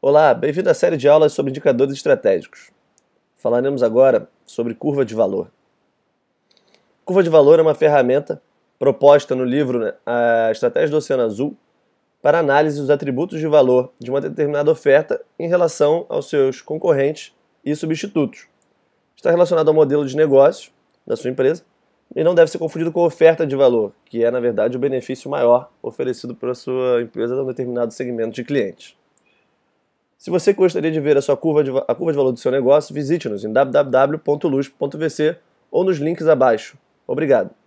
Olá, bem-vindo à série de aulas sobre indicadores estratégicos. Falaremos agora sobre curva de valor. Curva de valor é uma ferramenta proposta no livro né, A Estratégia do Oceano Azul para análise dos atributos de valor de uma determinada oferta em relação aos seus concorrentes e substitutos. Está relacionado ao modelo de negócio da sua empresa e não deve ser confundido com oferta de valor, que é, na verdade, o benefício maior oferecido pela sua empresa a um determinado segmento de clientes. Se você gostaria de ver a sua curva de, a curva de valor do seu negócio, visite-nos em www.luz.vc ou nos links abaixo. Obrigado.